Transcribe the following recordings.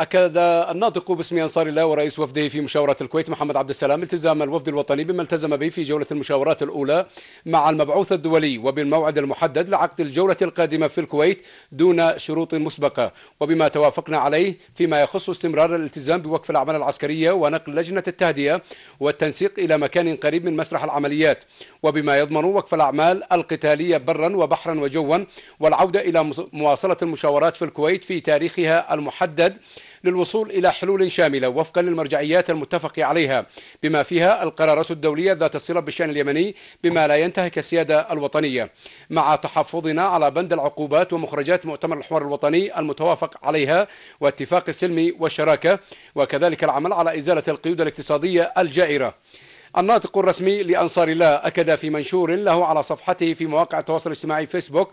أكد الناطق باسم أنصار الله ورئيس وفده في مشاورة الكويت محمد عبد السلام التزام الوفد الوطني بما التزم به في جولة المشاورات الأولى مع المبعوث الدولي وبالموعد المحدد لعقد الجولة القادمة في الكويت دون شروط مسبقة وبما توافقنا عليه فيما يخص استمرار الالتزام بوقف الأعمال العسكرية ونقل لجنة التهدئة والتنسيق إلى مكان قريب من مسرح العمليات وبما يضمن وقف الأعمال القتالية برا وبحرا وجوا والعودة إلى مواصلة المشاورات في الكويت في تاريخها المحدد للوصول إلى حلول شاملة وفقا للمرجعيات المتفق عليها بما فيها القرارات الدولية ذات الصلة بالشأن اليمني بما لا ينتهك السيادة الوطنية مع تحفظنا على بند العقوبات ومخرجات مؤتمر الحوار الوطني المتوافق عليها واتفاق السلم والشراكة وكذلك العمل على إزالة القيود الاقتصادية الجائرة الناطق الرسمي لأنصار الله أكد في منشور له على صفحته في مواقع التواصل الاجتماعي فيسبوك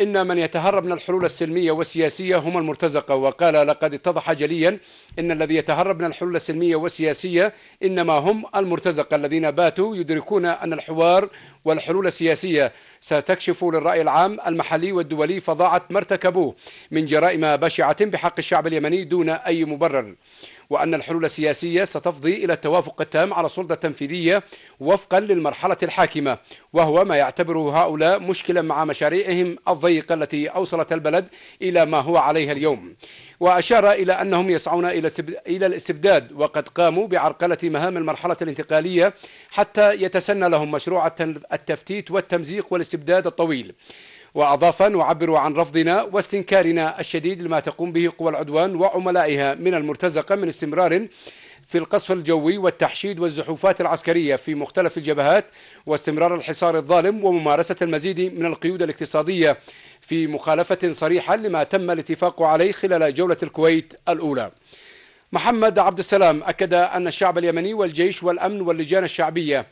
إن من يتهرب من الحلول السلمية والسياسية هم المرتزقة وقال لقد اتضح جليا إن الذي يتهرب من الحلول السلمية والسياسية إنما هم المرتزقة الذين باتوا يدركون أن الحوار والحلول السياسية ستكشف للرأي العام المحلي والدولي فظاعة ما ارتكبوه من جرائم بشعة بحق الشعب اليمني دون أي مبرر وأن الحلول السياسية ستفضي إلى التوافق التام على السلطة التنفيذية وفقا للمرحلة الحاكمة وهو ما يعتبره هؤلاء مشكلا مع مشاريعهم الضيقة التي أوصلت البلد إلى ما هو عليها اليوم وأشار إلى أنهم يسعون إلى إلى الاستبداد وقد قاموا بعرقلة مهام المرحلة الانتقالية حتى يتسنى لهم مشروع التفتيت والتمزيق والاستبداد الطويل وأضافا نعبر عن رفضنا واستنكارنا الشديد لما تقوم به قوى العدوان وعملائها من المرتزقة من استمرار في القصف الجوي والتحشيد والزحوفات العسكرية في مختلف الجبهات واستمرار الحصار الظالم وممارسة المزيد من القيود الاقتصادية في مخالفة صريحة لما تم الاتفاق عليه خلال جولة الكويت الأولى محمد عبد السلام أكد أن الشعب اليمني والجيش والأمن واللجان الشعبية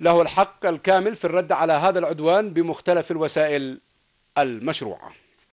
له الحق الكامل في الرد على هذا العدوان بمختلف الوسائل المشروعه